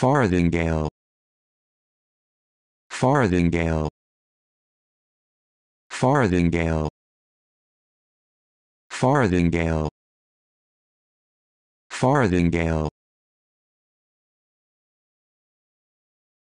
farthingale farthingale farthingale farthingale farthingale